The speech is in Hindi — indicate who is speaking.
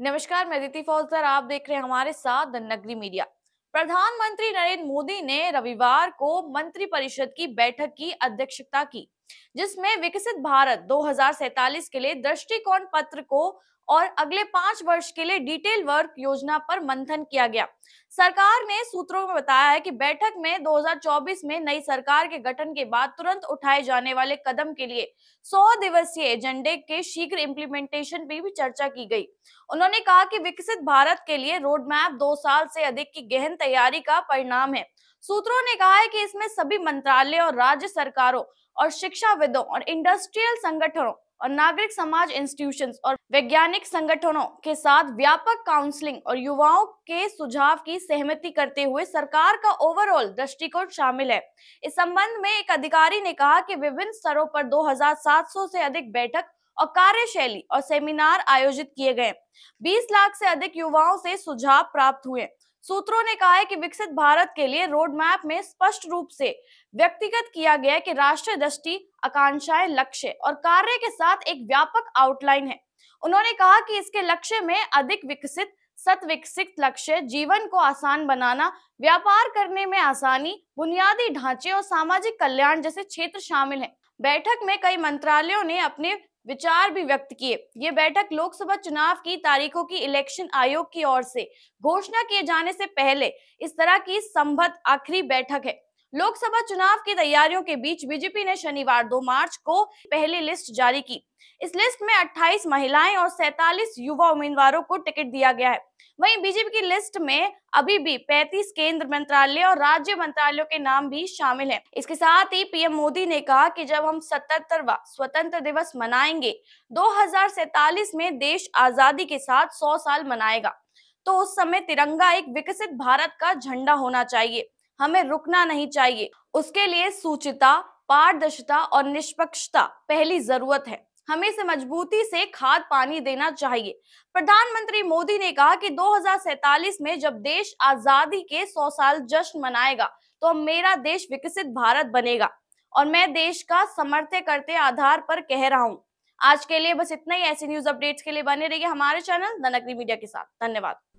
Speaker 1: नमस्कार मैं दीति फौजदार आप देख रहे हैं हमारे साथ नगरी मीडिया प्रधानमंत्री नरेंद्र मोदी ने रविवार को मंत्री परिषद की बैठक की अध्यक्षता की जिसमें विकसित भारत दो के लिए दृष्टिकोण पत्र को और अगले पांच वर्ष के लिए डिटेल वर्क योजना पर मंथन किया गया सरकार ने सूत्रों में बताया है कि बैठक में 2024 में नई सरकार के गठन के बाद तुरंत उठाए जाने वाले कदम के लिए 100 दिवसीय एजेंडे के शीघ्र इम्प्लीमेंटेशन पर भी चर्चा की गई उन्होंने कहा कि विकसित भारत के लिए रोड मैप दो साल से अधिक की गहन तैयारी का परिणाम है सूत्रों ने कहा है कि इसमें सभी मंत्रालय और राज्य सरकारों और शिक्षाविदों और इंडस्ट्रियल संगठनों और नागरिक समाज इंस्टीट्यूशन और वैज्ञानिक संगठनों के साथ व्यापक काउंसलिंग और युवाओं के सुझाव की सहमति करते हुए सरकार का ओवरऑल दृष्टिकोण शामिल है इस संबंध में एक अधिकारी ने कहा कि विभिन्न स्तरों पर 2,700 से अधिक बैठक और कार्यशैली और सेमिनार आयोजित किए गए 20 लाख से अधिक युवाओं से सुझाव प्राप्त हुए सूत्रों ने कहा है कि विकसित भारत के लिए रोड मैप में स्पष्ट रूप से व्यक्तिगत किया गया कि राष्ट्रीय दृष्टि आकांक्षाएं लक्ष्य और कार्य के साथ एक व्यापक आउटलाइन है उन्होंने कहा कि इसके लक्ष्य में अधिक विकसित सत विकसित लक्ष्य जीवन को आसान बनाना व्यापार करने में आसानी बुनियादी ढांचे और सामाजिक कल्याण जैसे क्षेत्र शामिल हैं। बैठक में कई मंत्रालयों ने अपने विचार भी व्यक्त किए ये बैठक लोकसभा चुनाव की तारीखों की इलेक्शन आयोग की ओर से घोषणा किए जाने से पहले इस तरह की संभव आखिरी बैठक है लोकसभा चुनाव की तैयारियों के बीच बीजेपी ने शनिवार 2 मार्च को पहली लिस्ट जारी की इस लिस्ट में 28 महिलाएं और 47 युवा उम्मीदवारों को टिकट दिया गया है वहीं बीजेपी की लिस्ट में अभी भी 35 केंद्र मंत्रालय और राज्य मंत्रालयों के नाम भी शामिल हैं। इसके साथ ही पीएम मोदी ने कहा कि जब हम सतहत्तरवा स्वतंत्र दिवस मनाएंगे दो में देश आजादी के साथ सौ साल मनाएगा तो उस समय तिरंगा एक विकसित भारत का झंडा होना चाहिए हमें रुकना नहीं चाहिए उसके लिए सूचिता पारदर्शिता और निष्पक्षता पहली जरूरत है हमें इसे मजबूती से खाद पानी देना चाहिए प्रधानमंत्री मोदी ने कहा कि 2047 में जब देश आजादी के 100 साल जश्न मनाएगा तो मेरा देश विकसित भारत बनेगा और मैं देश का समर्थ्य करते आधार पर कह रहा हूँ आज के लिए बस इतना ही ऐसी न्यूज अपडेट्स के लिए बने रहिए हमारे चैनल द मीडिया के साथ धन्यवाद